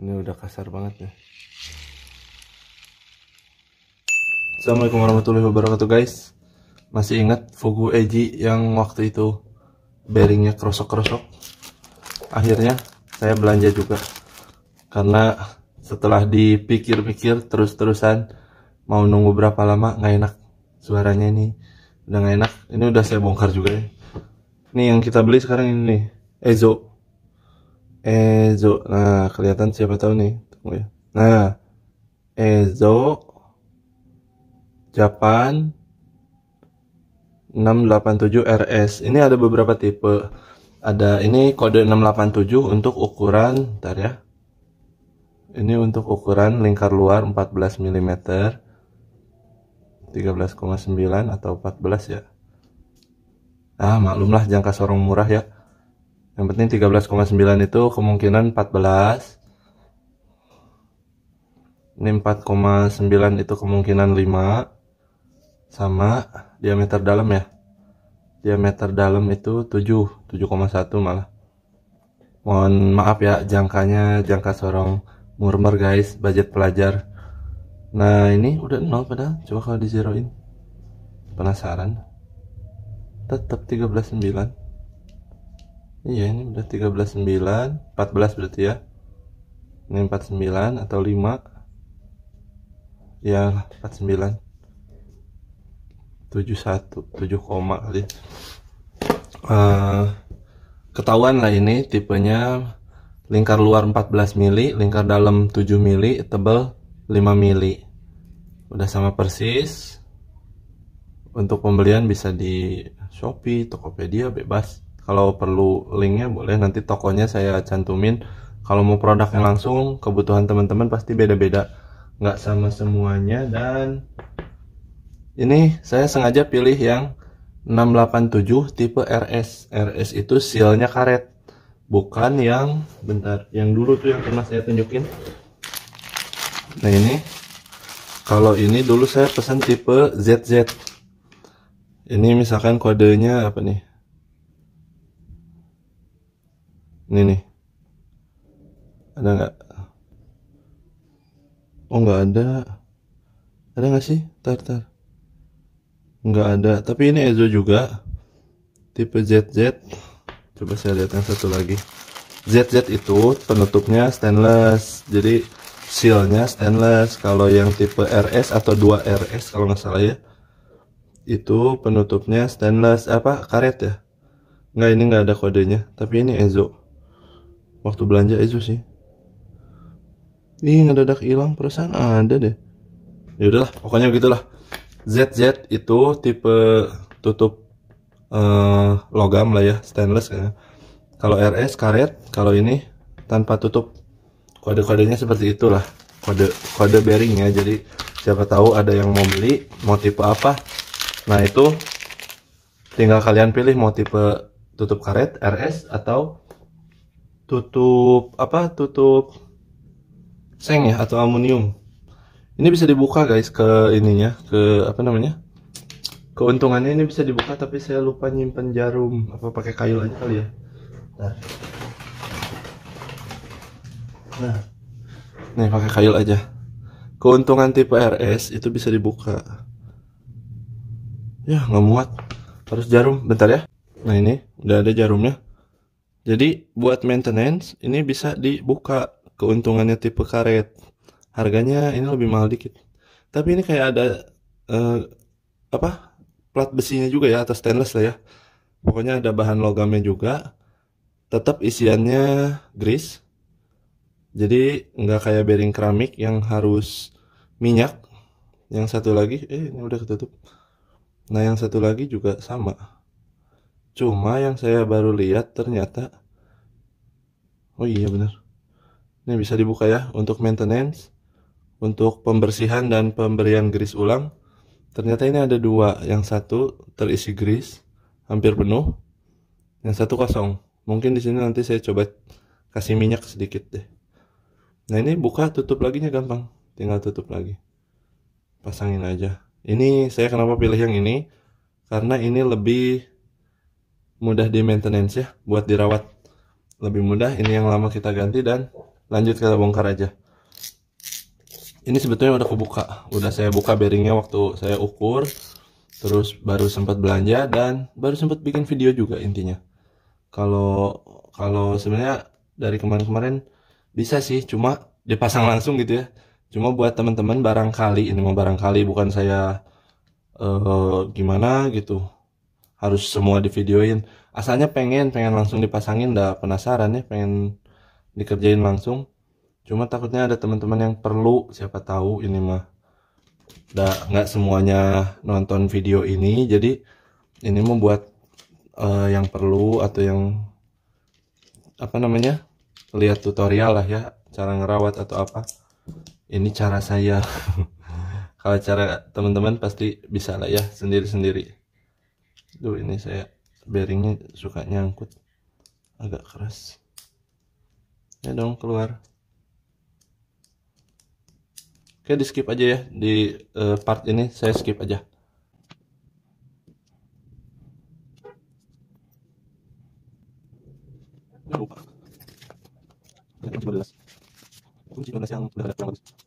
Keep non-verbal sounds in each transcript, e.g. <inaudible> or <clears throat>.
ini udah kasar banget ya Assalamualaikum warahmatullahi wabarakatuh guys masih ingat Fugu Eji yang waktu itu bearingnya krosok-krosok akhirnya saya belanja juga karena setelah dipikir-pikir terus-terusan mau nunggu berapa lama nggak enak suaranya ini udah gak enak ini udah saya bongkar juga ya ini yang kita beli sekarang ini nih Ezo Ezo. Eh, nah, kelihatan siapa tahu nih. Tunggu ya. Nah, Ezo eh, Japan 687 RS. Ini ada beberapa tipe. Ada ini kode 687 untuk ukuran, ntar ya. Ini untuk ukuran lingkar luar 14 mm. 13,9 atau 14 ya. Ah, maklumlah jangka sorong murah ya yang penting 13,9 itu kemungkinan 14 ini 4,9 itu kemungkinan 5 sama diameter dalam ya diameter dalam itu 7 7,1 malah mohon maaf ya jangkanya jangka sorong murmur guys budget pelajar nah ini udah nol padahal coba kalau di zeroin penasaran tetap 139 iya ini udah 13 9 14 berarti ya ini 49 atau 5 ya 49 71 7 koma kali uh, ketahuan lah ini tipenya lingkar luar 14 mili lingkar dalam 7 mili Tebel 5 mili udah sama persis untuk pembelian bisa di Shopee, Tokopedia bebas kalau perlu linknya boleh nanti tokonya saya cantumin kalau mau produknya langsung kebutuhan teman-teman pasti beda-beda nggak sama semuanya dan ini saya sengaja pilih yang 687 tipe RS RS itu sealnya karet bukan yang bentar yang dulu tuh yang pernah saya tunjukin nah ini kalau ini dulu saya pesan tipe ZZ ini misalkan kodenya apa nih ini nih ada nggak oh nggak ada ada nggak sih tar tar nggak ada tapi ini Ezo juga tipe ZZ coba saya lihat yang satu lagi ZZ itu penutupnya stainless jadi sealnya stainless kalau yang tipe RS atau 2RS kalau nggak salah ya itu penutupnya stainless apa karet ya nggak ini nggak ada kodenya tapi ini Ezo waktu belanja itu sih ih ngedadak hilang perasaan ada deh ya udahlah pokoknya begitulah ZZ itu tipe tutup uh, logam lah ya stainless ya kalau RS karet kalau ini tanpa tutup kode-kodenya seperti itulah kode kode bearingnya jadi siapa tahu ada yang mau beli mau tipe apa nah itu tinggal kalian pilih mau tipe tutup karet RS atau tutup apa tutup seng ya atau aluminium ini bisa dibuka guys ke ininya ke apa namanya keuntungannya ini bisa dibuka tapi saya lupa nyimpen jarum apa pakai kayu aja kali ya nah nah nih pakai kayu aja keuntungan tipe RS itu bisa dibuka ya nggak muat harus jarum bentar ya nah ini udah ada jarumnya jadi buat maintenance ini bisa dibuka keuntungannya tipe karet. Harganya ini lebih mahal dikit. Tapi ini kayak ada eh, apa? plat besinya juga ya atau stainless lah ya. Pokoknya ada bahan logamnya juga. Tetap isiannya grease. Jadi nggak kayak bearing keramik yang harus minyak. Yang satu lagi eh ini udah ketutup. Nah, yang satu lagi juga sama. Cuma yang saya baru lihat ternyata Oh iya benar. Ini bisa dibuka ya untuk maintenance, untuk pembersihan dan pemberian gris ulang. Ternyata ini ada dua, yang satu terisi gris hampir penuh, yang satu kosong. Mungkin di sini nanti saya coba kasih minyak sedikit deh. Nah ini buka tutup lagi nya gampang, tinggal tutup lagi, pasangin aja. Ini saya kenapa pilih yang ini karena ini lebih mudah di maintenance ya buat dirawat lebih mudah ini yang lama kita ganti dan lanjut kita bongkar aja ini sebetulnya udah kebuka udah saya buka bearingnya waktu saya ukur terus baru sempat belanja dan baru sempat bikin video juga intinya kalau kalau sebenarnya dari kemarin-kemarin bisa sih cuma dipasang langsung gitu ya cuma buat teman-teman barangkali ini mau barangkali bukan saya uh, gimana gitu harus semua divideoin asalnya pengen pengen langsung dipasangin dah penasaran ya pengen dikerjain langsung cuma takutnya ada teman-teman yang perlu siapa tahu ini mah udah nggak semuanya nonton video ini jadi ini membuat uh, eh, yang perlu atau yang apa namanya lihat tutorial lah ya cara ngerawat atau apa ini cara saya <laughs> kalau cara teman-teman pasti bisa lah ya sendiri-sendiri Duh ini saya bearingnya suka nyangkut agak keras ya dong keluar oke di skip aja ya di uh, part ini saya skip aja lupa kunci 12 kan kan yang udah ada kurang bagus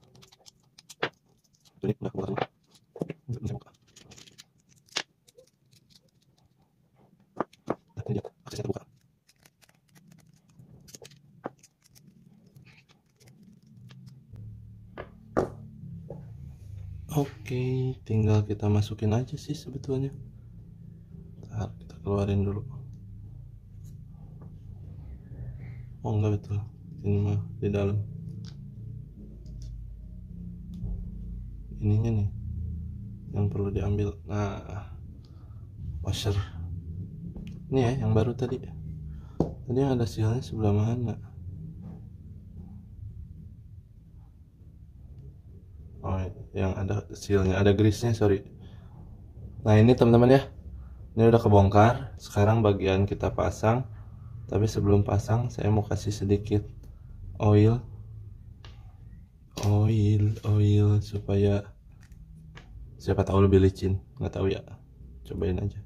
kita masukin aja sih sebetulnya Bentar, kita keluarin dulu oh enggak betul ini mah di dalam ininya nih yang perlu diambil nah washer ini ya yang baru tadi tadi yang ada sialnya sebelah mana yang ada sealnya ada grisnya sorry nah ini teman-teman ya ini udah kebongkar sekarang bagian kita pasang tapi sebelum pasang saya mau kasih sedikit oil oil oil supaya siapa tahu lebih licin nggak tahu ya cobain aja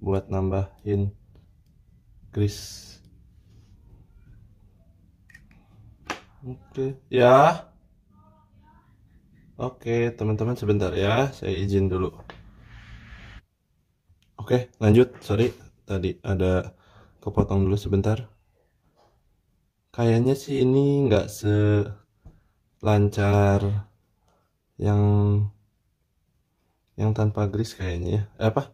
buat nambahin grease Oke, okay. ya. Oke, okay, teman-teman sebentar ya, saya izin dulu. Oke, okay, lanjut. Sorry, tadi ada kepotong dulu sebentar. Kayaknya sih ini nggak se lancar yang yang tanpa grease kayaknya ya. Eh, apa?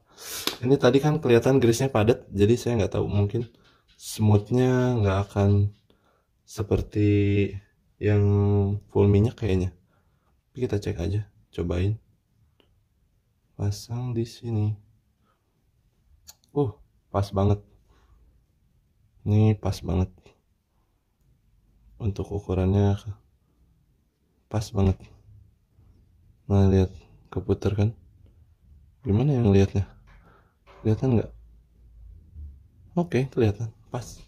Ini tadi kan kelihatan grease-nya padat, jadi saya nggak tahu mungkin smoothnya nggak akan seperti yang full minyak kayaknya Tapi kita cek aja cobain pasang di sini uh pas banget ini pas banget untuk ukurannya pas banget nah lihat keputar kan gimana yang lihatnya kelihatan nggak oke kelihatan pas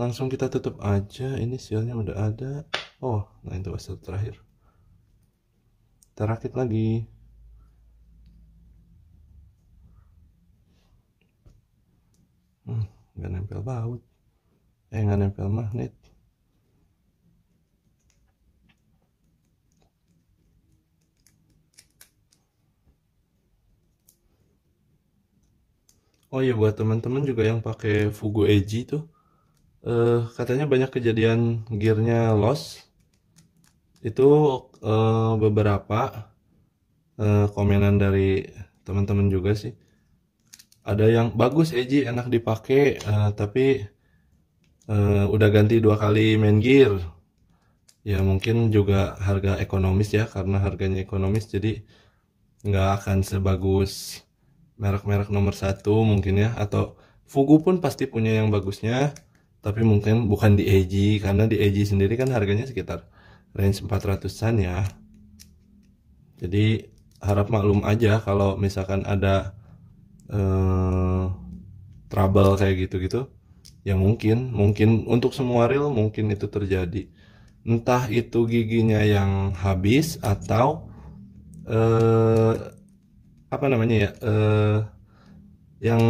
langsung kita tutup aja ini sealnya udah ada oh nah itu hasil terakhir kita rakit lagi hmm, nempel baut eh nggak nempel magnet Oh iya buat teman-teman juga yang pakai Fugo Eji tuh uh, katanya banyak kejadian gearnya loss itu uh, beberapa uh, komenan dari teman-teman juga sih ada yang bagus Eji enak dipakai uh, tapi uh, udah ganti dua kali main gear ya mungkin juga harga ekonomis ya karena harganya ekonomis jadi nggak akan sebagus merek-merek nomor satu mungkin ya atau Fugu pun pasti punya yang bagusnya tapi mungkin bukan di AG karena di AG sendiri kan harganya sekitar range 400-an ya jadi harap maklum aja kalau misalkan ada eh, trouble kayak gitu-gitu ya mungkin mungkin untuk semua reel mungkin itu terjadi entah itu giginya yang habis atau eh, apa namanya ya eh, yang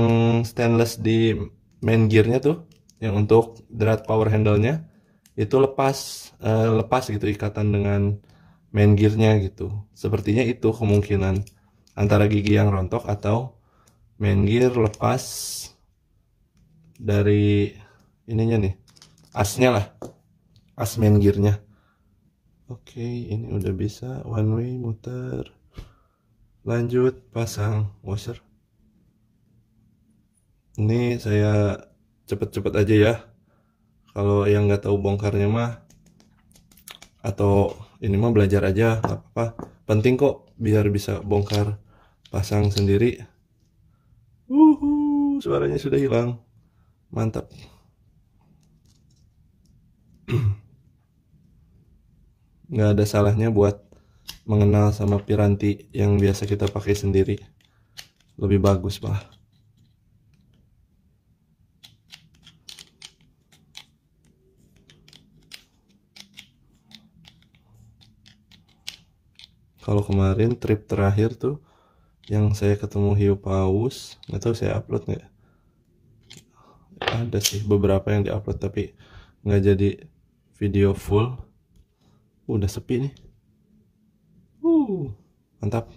stainless di main gearnya tuh yang untuk drat power handle-nya itu lepas uh, lepas gitu ikatan dengan main gear-nya gitu sepertinya itu kemungkinan antara gigi yang rontok atau main gear lepas dari ininya nih asnya lah as main gear-nya. oke ini udah bisa one way muter lanjut pasang washer ini saya cepet-cepet aja ya kalau yang nggak tahu bongkarnya mah atau ini mah belajar aja nggak apa-apa penting kok biar bisa bongkar pasang sendiri uhu suaranya sudah hilang mantap <clears throat> nggak ada salahnya buat mengenal sama piranti yang biasa kita pakai sendiri lebih bagus pak kalau kemarin trip terakhir tuh yang saya ketemu hiu paus nggak tahu saya upload nggak ada sih beberapa yang diupload tapi nggak jadi video full uh, udah sepi nih uh mantap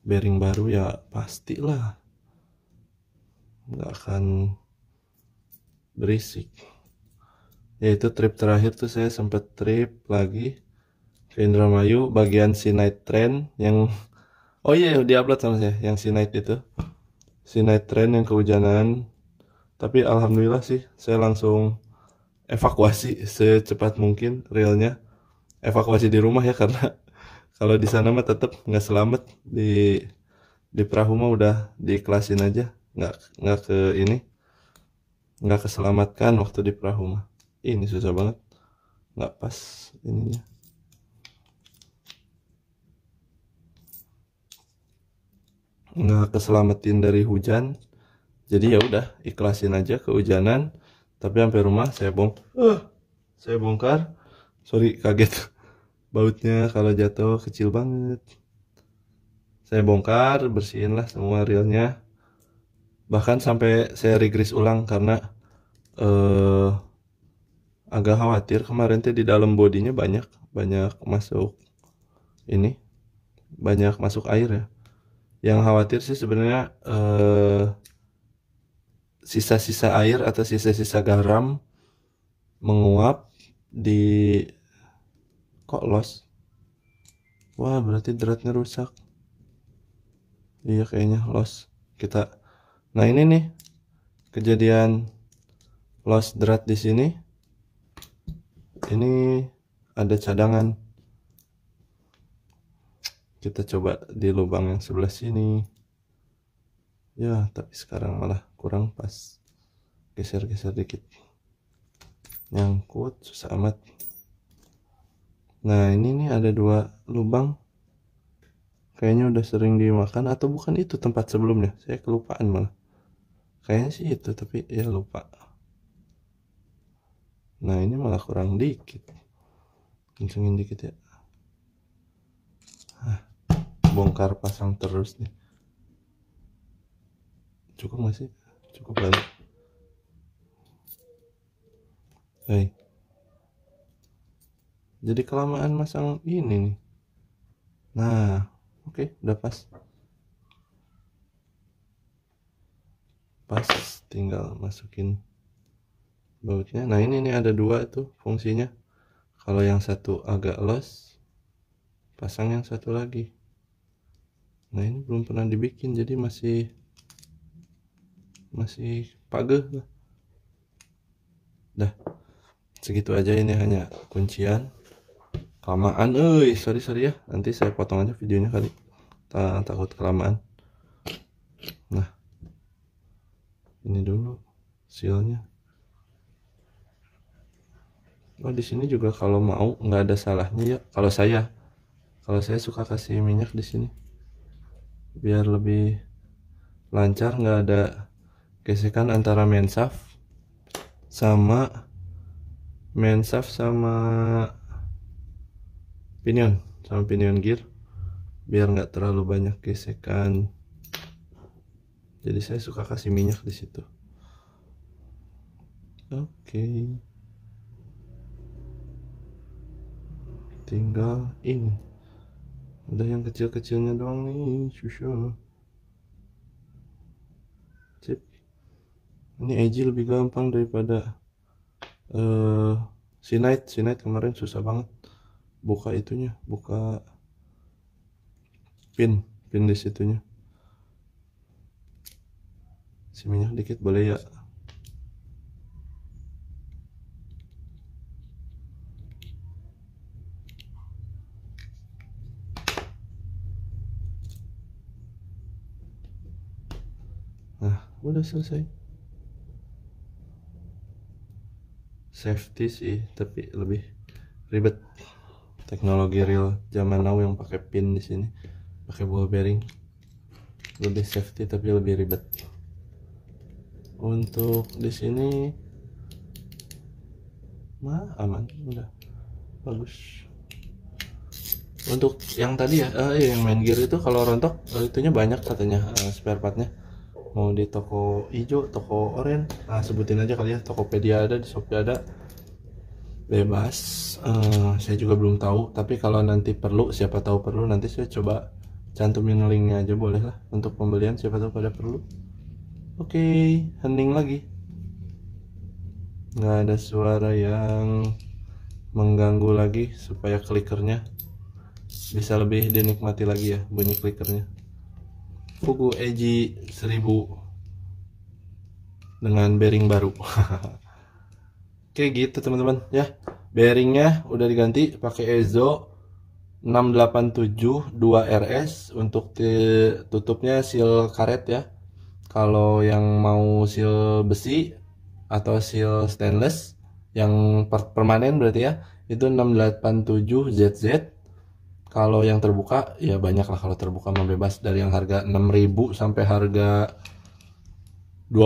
bearing baru ya pastilah nggak akan berisik yaitu trip terakhir tuh saya sempet trip lagi Indramayu bagian si night train yang oh iya yeah, diupload sama saya yang si night itu si night train yang kehujanan tapi alhamdulillah sih saya langsung evakuasi secepat mungkin realnya evakuasi di rumah ya <laughs> karena kalau di sana mah tetap nggak selamat di di perahu mah udah diiklasin aja nggak nggak ke ini nggak keselamatkan waktu di perahu mah ini susah banget nggak pas ininya nggak keselamatin dari hujan jadi ya udah ikhlasin aja kehujanan tapi sampai rumah saya bong uh, saya bongkar sorry kaget <laughs> bautnya kalau jatuh kecil banget saya bongkar bersihin lah semua realnya bahkan sampai saya regres ulang karena uh, agak khawatir kemarin teh di dalam bodinya banyak banyak masuk ini banyak masuk air ya yang khawatir sih sebenarnya eh, sisa-sisa air atau sisa-sisa garam menguap di kok los wah berarti dratnya rusak iya kayaknya los kita nah ini nih kejadian los drat di sini ini ada cadangan kita coba di lubang yang sebelah sini ya tapi sekarang malah kurang pas geser-geser dikit nyangkut susah amat nah ini nih ada dua lubang kayaknya udah sering dimakan atau bukan itu tempat sebelumnya saya kelupaan malah kayaknya sih itu tapi ya lupa nah ini malah kurang dikit kencengin dikit ya bongkar pasang terus nih cukup masih cukup banyak hey. jadi kelamaan masang ini nih nah oke okay, udah pas pas tinggal masukin bautnya nah ini nih ada dua tuh fungsinya kalau yang satu agak los pasang yang satu lagi nah ini belum pernah dibikin jadi masih masih pageh lah dah segitu aja ini hanya kuncian kelamaan eh sorry sorry ya nanti saya potong aja videonya kali tak takut kelamaan nah ini dulu sealnya oh di sini juga kalau mau nggak ada salahnya ya kalau saya kalau saya suka kasih minyak di sini biar lebih lancar nggak ada gesekan antara mensaf sama mensaf sama pinion sama pinion gear biar nggak terlalu banyak gesekan jadi saya suka kasih minyak di situ oke tinggal ini udah yang kecil-kecilnya doang nih susah sip ini edgy lebih gampang daripada uh, si night si night kemarin susah banget buka itunya buka pin pin disitunya, situnya si minyak dikit boleh ya nah udah selesai safety sih tapi lebih ribet teknologi real zaman now yang pakai pin di sini pakai ball bearing lebih safety tapi lebih ribet untuk di sini mah aman udah bagus untuk yang tadi ya eh, iya, yang main gear itu kalau rontok eh, itunya banyak katanya eh, spare partnya mau di toko hijau toko oranye nah sebutin aja kali ya Tokopedia ada di Shopee ada bebas uh, saya juga belum tahu tapi kalau nanti perlu siapa tahu perlu nanti saya coba cantumin linknya aja boleh lah untuk pembelian siapa tahu pada perlu oke okay, hening lagi nggak ada suara yang mengganggu lagi supaya klikernya bisa lebih dinikmati lagi ya bunyi klikernya Fugu Eji 1000 dengan bearing baru <laughs> oke gitu teman-teman ya bearingnya udah diganti pakai Ezo 687 2 RS untuk tutupnya seal karet ya kalau yang mau seal besi atau seal stainless yang permanen berarti ya itu 687 ZZ kalau yang terbuka ya banyak lah kalau terbuka membebas dari yang harga 6000 sampai harga 20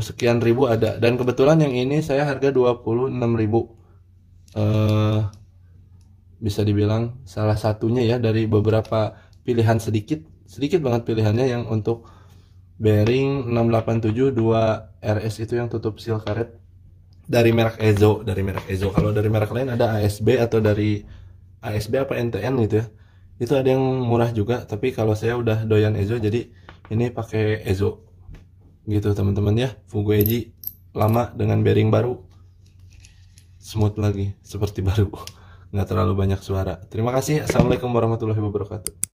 sekian ribu ada dan kebetulan yang ini saya harga 26000 ribu eh, bisa dibilang salah satunya ya dari beberapa pilihan sedikit sedikit banget pilihannya yang untuk bearing 687 2 RS itu yang tutup seal karet dari merek Ezo dari merek Ezo kalau dari merek lain ada ASB atau dari ASB apa NTN gitu ya itu ada yang murah juga tapi kalau saya udah doyan Ezo jadi ini pakai Ezo gitu teman-teman ya Fugo Eji lama dengan bearing baru smooth lagi seperti baru <laughs> nggak terlalu banyak suara terima kasih assalamualaikum warahmatullahi wabarakatuh